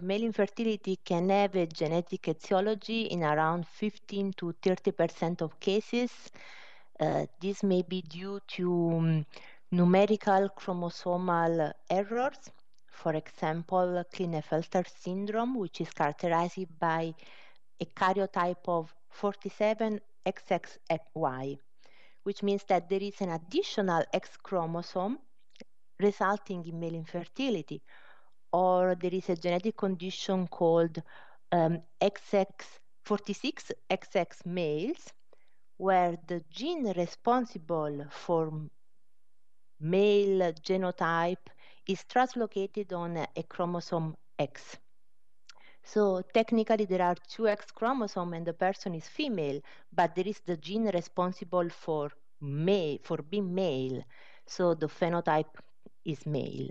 Male infertility can have a genetic etiology in around 15 to 30% of cases. Uh, this may be due to um, numerical chromosomal errors, for example, Klinefelter syndrome, which is characterized by a karyotype of 47XXY, which means that there is an additional X chromosome resulting in male infertility or there is a genetic condition called um, XX46 XX males, where the gene responsible for male genotype is translocated on a chromosome X. So technically there are two X chromosomes and the person is female, but there is the gene responsible for male for being male. So the phenotype is male.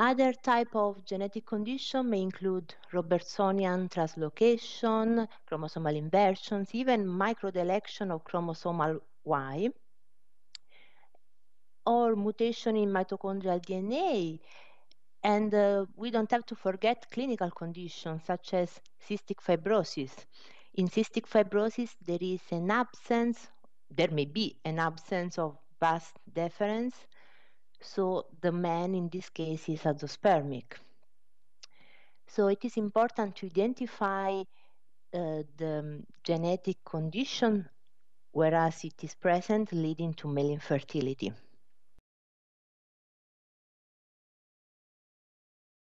Other type of genetic condition may include Robertsonian translocation, chromosomal inversions, even microdeletion of chromosomal Y, or mutation in mitochondrial DNA. And uh, we don't have to forget clinical conditions such as cystic fibrosis. In cystic fibrosis, there is an absence, there may be an absence of vast deference. So the man in this case is azospermic. So it is important to identify uh, the um, genetic condition whereas it is present leading to male infertility.